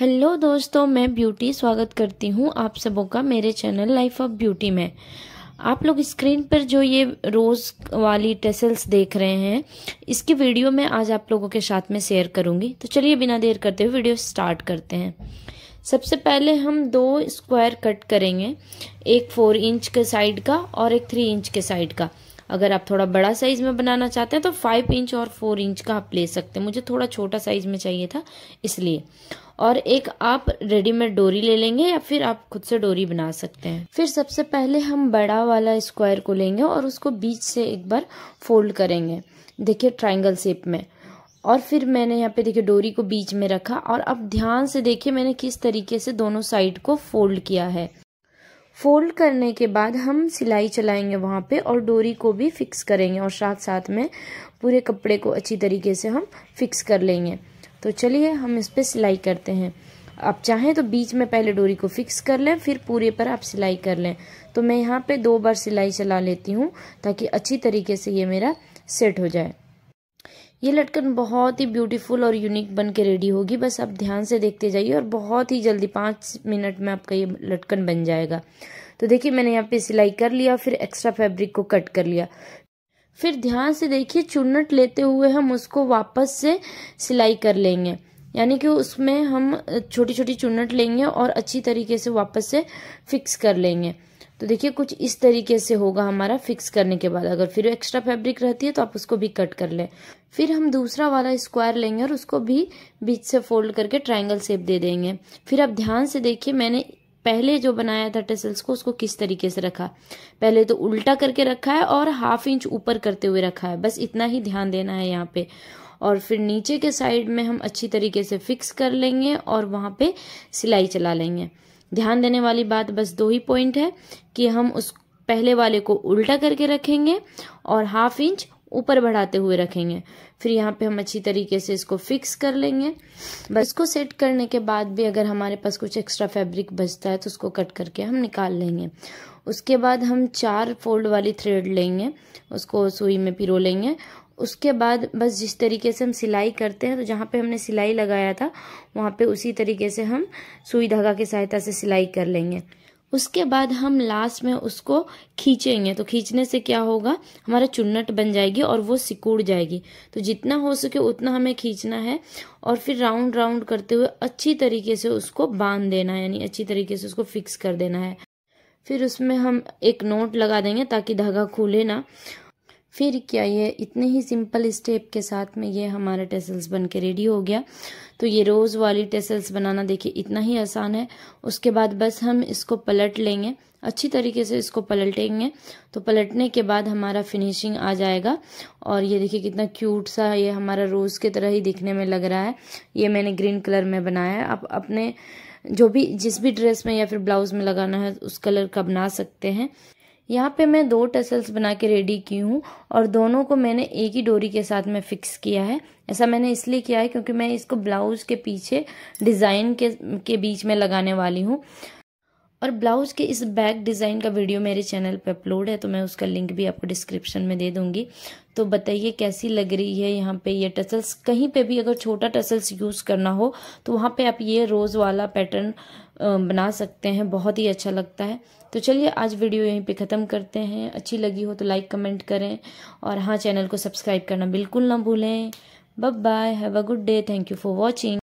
hello दोस्तों मैं beauty स्वागत करती हूँ आप सबों का मेरे चैनल लाइफ ऑफ ब्यूटी में आप लोग स्क्रीन पर जो ये रोज़ वाली टेसल्स देख रहे हैं इसकी वीडियो मैं आज आप लोगों के साथ में शेयर करूंगी तो चलिए बिना देर करते हुए वीडियो स्टार्ट करते हैं सबसे पहले हम दो स्क्वायर कट करेंगे एक फोर इंच के साइड का और एक थ्री इंच के साइड का अगर आप थोड़ा बड़ा साइज़ में बनाना चाहते हैं तो फाइव इंच और फोर इंच का आप ले सकते हैं मुझे थोड़ा छोटा साइज़ में चाहिए था इसलिए और एक आप रेडीमेड डोरी ले लेंगे या फिर आप खुद से डोरी बना सकते हैं फिर सबसे पहले हम बड़ा वाला स्क्वायर को लेंगे और उसको बीच से एक बार फोल्ड करेंगे देखिए ट्राइंगल शेप में और फिर मैंने यहाँ पे देखिए डोरी को बीच में रखा और अब ध्यान से देखिए मैंने किस तरीके से दोनों साइड को फोल्ड किया है फोल्ड करने के बाद हम सिलाई चलाएंगे वहाँ पे और डोरी को भी फिक्स करेंगे और साथ साथ में पूरे कपड़े को अच्छी तरीके से हम फिक्स कर लेंगे तो चलिए हम इस पर सिलाई करते हैं आप चाहें तो बीच में पहले डोरी को फिक्स कर लें फिर पूरे पर आप सिलाई कर लें तो मैं यहाँ पे दो बार सिलाई चला लेती हूँ ताकि अच्छी तरीके से ये मेरा सेट हो जाए ये लटकन बहुत ही ब्यूटीफुल और यूनिक बन के रेडी होगी बस आप ध्यान से देखते जाइए और बहुत ही जल्दी पाँच मिनट में आपका ये लटकन बन जाएगा तो देखिए मैंने यहाँ पे सिलाई कर लिया फिर एक्स्ट्रा फैब्रिक को कट कर लिया फिर ध्यान से देखिए चुन्नट लेते हुए हम उसको वापस से सिलाई कर लेंगे यानी कि उसमें हम छोटी छोटी चुन्नट लेंगे और अच्छी तरीके से वापस से फिक्स कर लेंगे तो देखिए कुछ इस तरीके से होगा हमारा फिक्स करने के बाद अगर फिर एक्स्ट्रा फैब्रिक रहती है तो आप उसको भी कट कर लें फिर हम दूसरा वाला स्क्वायर लेंगे और उसको भी बीच से फोल्ड करके ट्रायंगल शेप दे देंगे फिर आप ध्यान से देखिए मैंने पहले जो बनाया था टेसल्स को उसको किस तरीके से रखा पहले तो उल्टा करके रखा है और हाफ इंच ऊपर करते हुए रखा है बस इतना ही ध्यान देना है यहाँ पे और फिर नीचे के साइड में हम अच्छी तरीके से फिक्स कर लेंगे और वहाँ पे सिलाई चला लेंगे ध्यान देने वाली बात बस दो ही पॉइंट है कि हम उस पहले वाले को उल्टा करके रखेंगे और हाफ इंच ऊपर बढ़ाते हुए रखेंगे फिर यहाँ पे हम अच्छी तरीके से इसको फिक्स कर लेंगे बस इसको सेट करने के बाद भी अगर हमारे पास कुछ एक्स्ट्रा फैब्रिक बचता है तो उसको कट करके हम निकाल लेंगे उसके बाद हम चार फोल्ड वाली थ्रेड लेंगे उसको सुई में पिरो लेंगे उसके बाद बस जिस तरीके से हम सिलाई करते हैं तो जहाँ पे हमने सिलाई लगाया था वहाँ पे उसी तरीके से हम सुई धागा की सहायता से सिलाई कर लेंगे उसके बाद हम लास्ट में उसको खींचेंगे तो खींचने से क्या होगा हमारा चुन्नट बन जाएगी और वो सिकुड़ जाएगी तो जितना हो सके उतना हमें खींचना है और फिर राउंड राउंड करते हुए अच्छी तरीके से उसको बांध देना है यानी अच्छी तरीके से उसको फिक्स कर देना है फिर उसमें हम एक नोट लगा देंगे ताकि धागा खुले ना फिर क्या ये इतने ही सिंपल स्टेप के साथ में ये हमारा टेसल्स बन के रेडी हो गया तो ये रोज़ वाली टेसल्स बनाना देखिए इतना ही आसान है उसके बाद बस हम इसको पलट लेंगे अच्छी तरीके से इसको पलटेंगे तो पलटने के बाद हमारा फिनिशिंग आ जाएगा और ये देखिए कितना क्यूट सा ये हमारा रोज़ की तरह ही दिखने में लग रहा है ये मैंने ग्रीन कलर में बनाया है आप अपने जो भी जिस भी ड्रेस में या फिर ब्लाउज़ में लगाना है उस कलर का बना सकते हैं यहाँ पे मैं दो टसल्स बना के रेडी की हूँ और दोनों को मैंने एक ही डोरी के साथ में फ़िक्स किया है ऐसा मैंने इसलिए किया है क्योंकि मैं इसको ब्लाउज़ के पीछे डिज़ाइन के के बीच में लगाने वाली हूँ और ब्लाउज के इस बैक डिज़ाइन का वीडियो मेरे चैनल पे अपलोड है तो मैं उसका लिंक भी आपको डिस्क्रिप्शन में दे दूंगी तो बताइए कैसी लग रही है यहाँ पे ये टसल्स कहीं पे भी अगर छोटा टसल्स यूज़ करना हो तो वहाँ पे आप ये रोज़ वाला पैटर्न बना सकते हैं बहुत ही अच्छा लगता है तो चलिए आज वीडियो यहीं पर ख़त्म करते हैं अच्छी लगी हो तो लाइक कमेंट करें और हाँ चैनल को सब्सक्राइब करना बिल्कुल ना भूलें बब bye have a good day thank you for watching